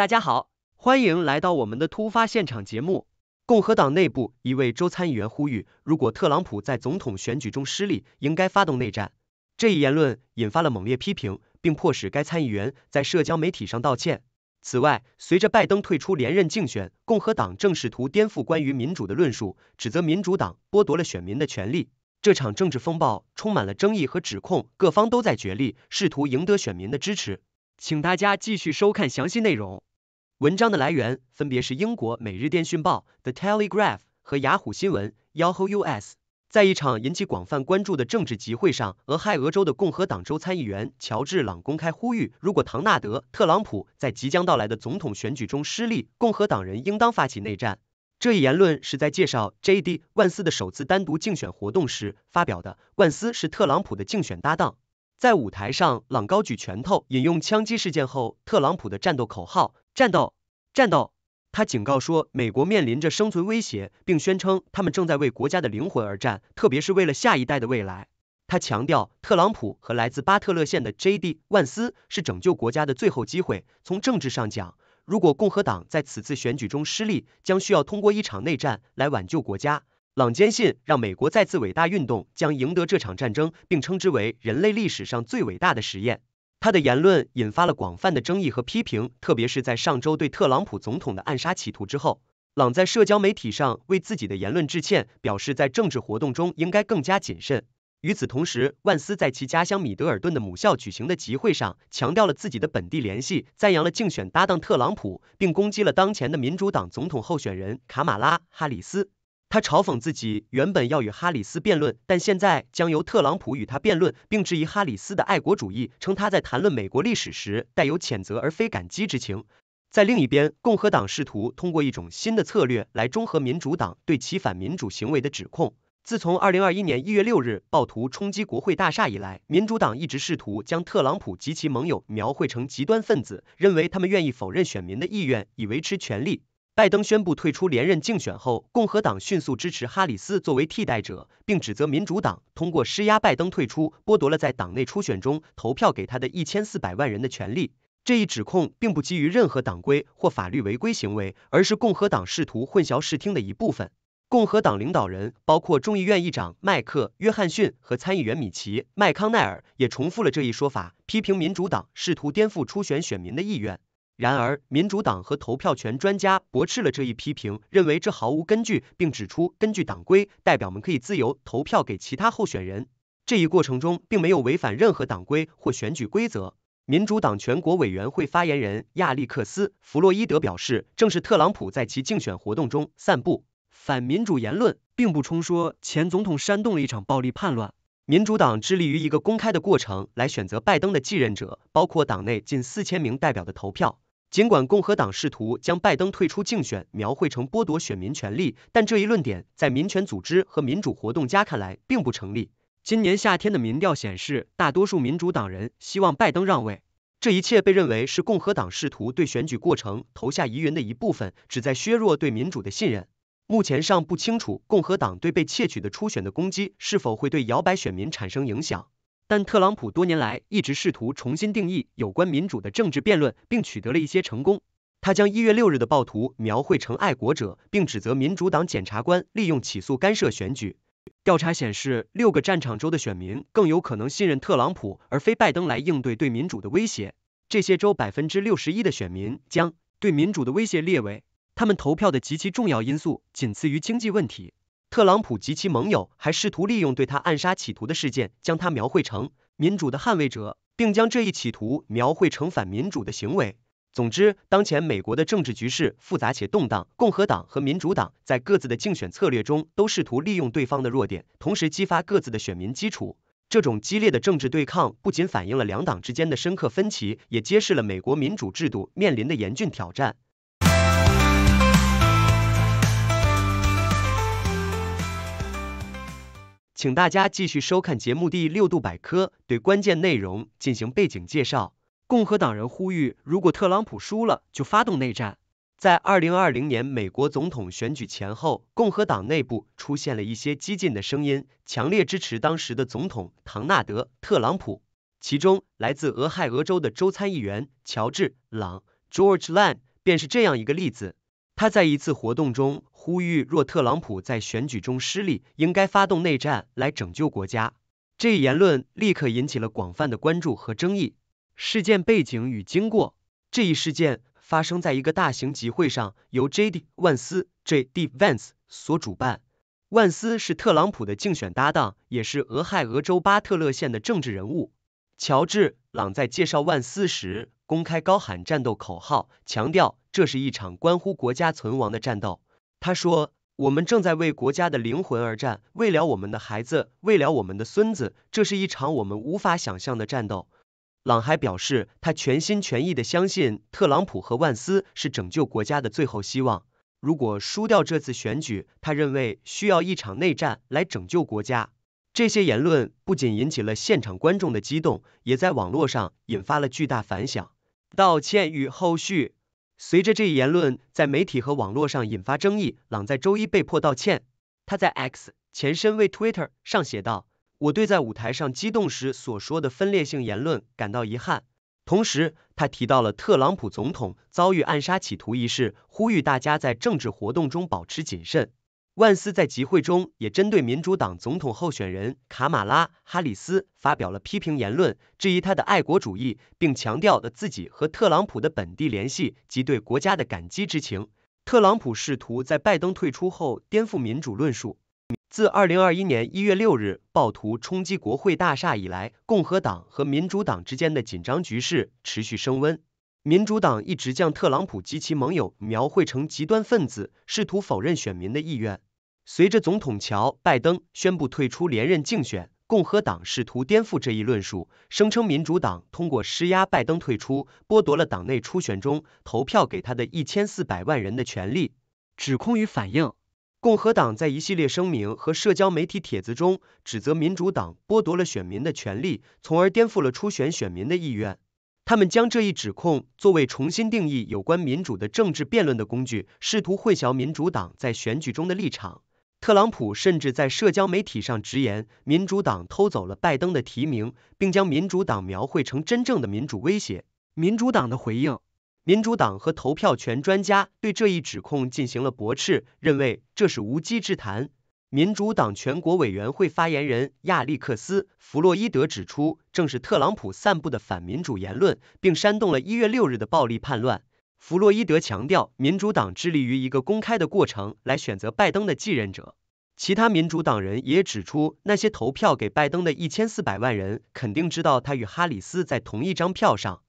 大家好，欢迎来到我们的突发现场节目。共和党内部一位州参议员呼吁，如果特朗普在总统选举中失利，应该发动内战。这一言论引发了猛烈批评，并迫使该参议员在社交媒体上道歉。此外，随着拜登退出连任竞选，共和党正试图颠覆关于民主的论述，指责民主党剥夺了选民的权利。这场政治风暴充满了争议和指控，各方都在角力，试图赢得选民的支持。请大家继续收看详细内容。文章的来源分别是英国《每日电讯报》The Telegraph 和雅虎新闻 Yahoo US。在一场引起广泛关注的政治集会上，俄亥俄州的共和党州参议员乔治·朗公开呼吁，如果唐纳德·特朗普在即将到来的总统选举中失利，共和党人应当发起内战。这一言论是在介绍 J.D. 万斯的首次单独竞选活动时发表的。万斯是特朗普的竞选搭档。在舞台上，朗高举拳头，引用枪击事件后特朗普的战斗口号。战斗，战斗！他警告说，美国面临着生存威胁，并宣称他们正在为国家的灵魂而战，特别是为了下一代的未来。他强调，特朗普和来自巴特勒县的 J.D. 万斯是拯救国家的最后机会。从政治上讲，如果共和党在此次选举中失利，将需要通过一场内战来挽救国家。朗坚信，让美国再次伟大运动将赢得这场战争，并称之为人类历史上最伟大的实验。他的言论引发了广泛的争议和批评，特别是在上周对特朗普总统的暗杀企图之后。朗在社交媒体上为自己的言论致歉，表示在政治活动中应该更加谨慎。与此同时，万斯在其家乡米德尔顿的母校举行的集会上，强调了自己的本地联系，赞扬了竞选搭档特朗普，并攻击了当前的民主党总统候选人卡马拉·哈里斯。他嘲讽自己原本要与哈里斯辩论，但现在将由特朗普与他辩论，并质疑哈里斯的爱国主义，称他在谈论美国历史时带有谴责而非感激之情。在另一边，共和党试图通过一种新的策略来中和民主党对其反民主行为的指控。自从二零二一年一月六日暴徒冲击国会大厦以来，民主党一直试图将特朗普及其盟友描绘成极端分子，认为他们愿意否认选民的意愿以维持权力。拜登宣布退出连任竞选后，共和党迅速支持哈里斯作为替代者，并指责民主党通过施压拜登退出，剥夺了在党内初选中投票给他的一千四百万人的权利。这一指控并不基于任何党规或法律违规行为，而是共和党试图混淆视听的一部分。共和党领导人，包括众议院议长迈克·约翰逊和参议员米奇·麦康奈尔，也重复了这一说法，批评民主党试图颠覆初选选民的意愿。然而，民主党和投票权专家驳斥了这一批评，认为这毫无根据，并指出，根据党规，代表们可以自由投票给其他候选人。这一过程中并没有违反任何党规或选举规则。民主党全国委员会发言人亚历克斯·弗洛伊德表示，正是特朗普在其竞选活动中散布反民主言论，并补充说，前总统煽动了一场暴力叛乱。民主党致力于一个公开的过程来选择拜登的继任者，包括党内近四千名代表的投票。尽管共和党试图将拜登退出竞选描绘成剥夺选民权利，但这一论点在民权组织和民主活动家看来并不成立。今年夏天的民调显示，大多数民主党人希望拜登让位。这一切被认为是共和党试图对选举过程投下疑云的一部分，旨在削弱对民主的信任。目前尚不清楚共和党对被窃取的初选的攻击是否会对摇摆选民产生影响。但特朗普多年来一直试图重新定义有关民主的政治辩论，并取得了一些成功。他将一月六日的暴徒描绘成爱国者，并指责民主党检察官利用起诉干涉选举。调查显示，六个战场州的选民更有可能信任特朗普而非拜登来应对对民主的威胁。这些州百分之六十一的选民将对民主的威胁列为他们投票的极其重要因素，仅次于经济问题。特朗普及其盟友还试图利用对他暗杀企图的事件，将他描绘成民主的捍卫者，并将这一企图描绘成反民主的行为。总之，当前美国的政治局势复杂且动荡，共和党和民主党在各自的竞选策略中都试图利用对方的弱点，同时激发各自的选民基础。这种激烈的政治对抗不仅反映了两党之间的深刻分歧，也揭示了美国民主制度面临的严峻挑战。请大家继续收看节目第六度百科，对关键内容进行背景介绍。共和党人呼吁，如果特朗普输了，就发动内战。在二零二零年美国总统选举前后，共和党内部出现了一些激进的声音，强烈支持当时的总统唐纳德·特朗普。其中，来自俄亥俄州的州参议员乔治·朗 （George l a n 便是这样一个例子。他在一次活动中呼吁，若特朗普在选举中失利，应该发动内战来拯救国家。这一言论立刻引起了广泛的关注和争议。事件背景与经过：这一事件发生在一个大型集会上，由 J.D. 万斯 （J.D. Vance） 所主办。万斯是特朗普的竞选搭档，也是俄亥俄州巴特勒县的政治人物。乔治·朗在介绍万斯时，公开高喊战斗口号，强调。这是一场关乎国家存亡的战斗，他说：“我们正在为国家的灵魂而战，为了我们的孩子，为了我们的孙子。这是一场我们无法想象的战斗。”朗还表示，他全心全意的相信特朗普和万斯是拯救国家的最后希望。如果输掉这次选举，他认为需要一场内战来拯救国家。这些言论不仅引起了现场观众的激动，也在网络上引发了巨大反响。道歉与后续。随着这一言论在媒体和网络上引发争议，朗在周一被迫道歉。他在 X 前身为 Twitter 上写道：“我对在舞台上激动时所说的分裂性言论感到遗憾。”同时，他提到了特朗普总统遭遇暗杀企图一事，呼吁大家在政治活动中保持谨慎。万斯在集会中也针对民主党总统候选人卡马拉·哈里斯发表了批评言论，质疑他的爱国主义，并强调了自己和特朗普的本地联系及对国家的感激之情。特朗普试图在拜登退出后颠覆民主论述。自2021年1月6日暴徒冲击国会大厦以来，共和党和民主党之间的紧张局势持续升温。民主党一直将特朗普及其盟友描绘成极端分子，试图否认选民的意愿。随着总统乔·拜登宣布退出连任竞选，共和党试图颠覆这一论述，声称民主党通过施压拜登退出，剥夺了党内初选中投票给他的一千四百万人的权利。指控与反应：共和党在一系列声明和社交媒体帖子中指责民主党剥夺了选民的权利，从而颠覆了初选选民的意愿。他们将这一指控作为重新定义有关民主的政治辩论的工具，试图混淆民主党在选举中的立场。特朗普甚至在社交媒体上直言，民主党偷走了拜登的提名，并将民主党描绘成真正的民主威胁。民主党的回应：民主党和投票权专家对这一指控进行了驳斥，认为这是无稽之谈。民主党全国委员会发言人亚历克斯·弗洛伊德指出，正是特朗普散布的反民主言论，并煽动了一月六日的暴力叛乱。弗洛伊德强调，民主党致力于一个公开的过程来选择拜登的继任者。其他民主党人也指出，那些投票给拜登的1400万人肯定知道他与哈里斯在同一张票上。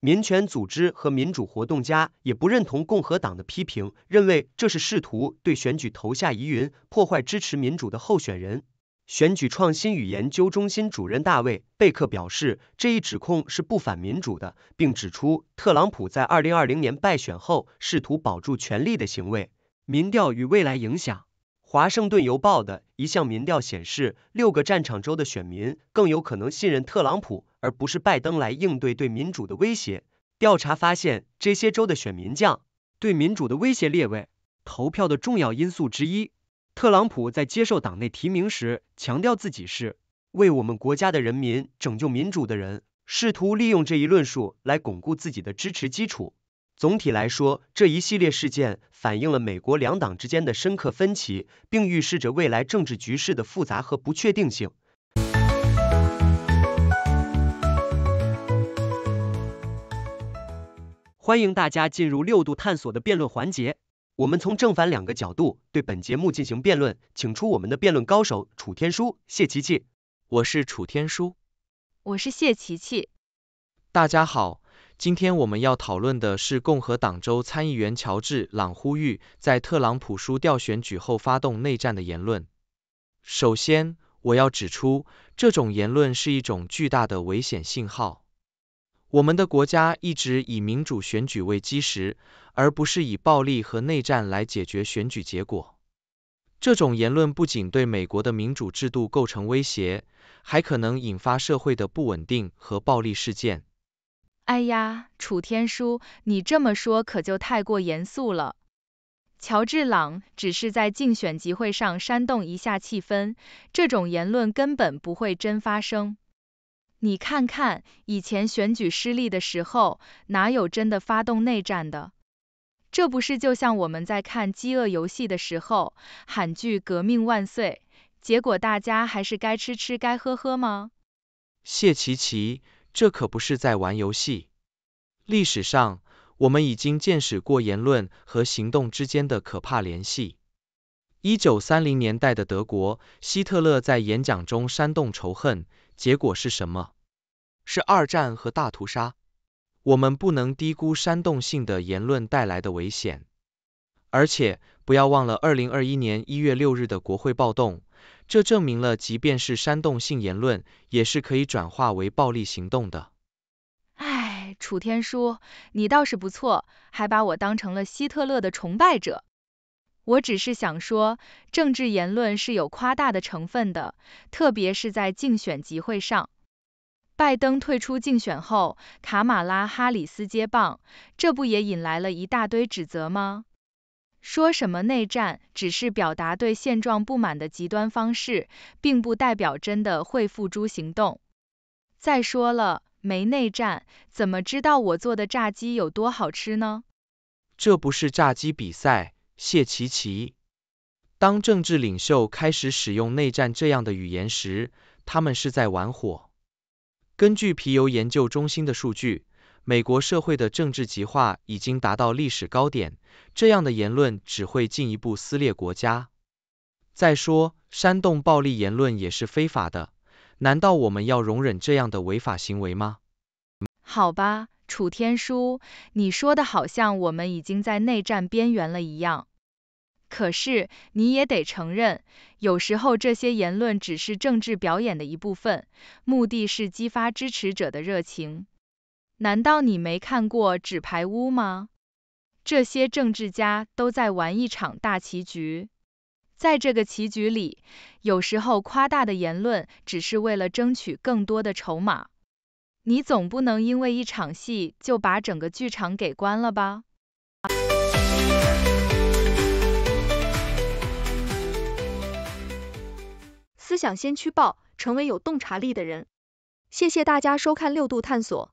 民权组织和民主活动家也不认同共和党的批评，认为这是试图对选举投下疑云，破坏支持民主的候选人。选举创新与研究中心主任大卫·贝克表示，这一指控是不反民主的，并指出特朗普在2020年败选后试图保住权力的行为。民调与未来影响。《华盛顿邮报》的一项民调显示，六个战场州的选民更有可能信任特朗普而不是拜登来应对对民主的威胁。调查发现，这些州的选民将对民主的威胁列为投票的重要因素之一。特朗普在接受党内提名时强调自己是为我们国家的人民拯救民主的人，试图利用这一论述来巩固自己的支持基础。总体来说，这一系列事件反映了美国两党之间的深刻分歧，并预示着未来政治局势的复杂和不确定性。欢迎大家进入六度探索的辩论环节，我们从正反两个角度对本节目进行辩论，请出我们的辩论高手楚天舒、谢琪琪。我是楚天舒，我是谢琪琪。大家好。今天我们要讨论的是共和党州参议员乔治·朗呼吁在特朗普输掉选举后发动内战的言论。首先，我要指出，这种言论是一种巨大的危险信号。我们的国家一直以民主选举为基石，而不是以暴力和内战来解决选举结果。这种言论不仅对美国的民主制度构成威胁，还可能引发社会的不稳定和暴力事件。哎呀，楚天舒，你这么说可就太过严肃了。乔治朗只是在竞选集会上煽动一下气氛，这种言论根本不会真发生。你看看，以前选举失利的时候，哪有真的发动内战的？这不是就像我们在看《饥饿游戏》的时候喊句“革命万岁”，结果大家还是该吃吃该喝喝吗？谢奇奇。这可不是在玩游戏。历史上，我们已经见识过言论和行动之间的可怕联系。一九三零年代的德国，希特勒在演讲中煽动仇恨，结果是什么？是二战和大屠杀。我们不能低估煽动性的言论带来的危险。而且，不要忘了二零二一年一月六日的国会暴动。这证明了，即便是煽动性言论，也是可以转化为暴力行动的。哎，楚天舒，你倒是不错，还把我当成了希特勒的崇拜者。我只是想说，政治言论是有夸大的成分的，特别是在竞选集会上。拜登退出竞选后，卡马拉哈里斯接棒，这不也引来了一大堆指责吗？说什么内战，只是表达对现状不满的极端方式，并不代表真的会付诸行动。再说了，没内战，怎么知道我做的炸鸡有多好吃呢？这不是炸鸡比赛，谢奇奇。当政治领袖开始使用内战这样的语言时，他们是在玩火。根据皮尤研究中心的数据。美国社会的政治极化已经达到历史高点，这样的言论只会进一步撕裂国家。再说，煽动暴力言论也是非法的，难道我们要容忍这样的违法行为吗？好吧，楚天舒，你说的好像我们已经在内战边缘了一样。可是你也得承认，有时候这些言论只是政治表演的一部分，目的是激发支持者的热情。难道你没看过《纸牌屋》吗？这些政治家都在玩一场大棋局，在这个棋局里，有时候夸大的言论只是为了争取更多的筹码。你总不能因为一场戏就把整个剧场给关了吧？思想先驱报，成为有洞察力的人。谢谢大家收看六度探索。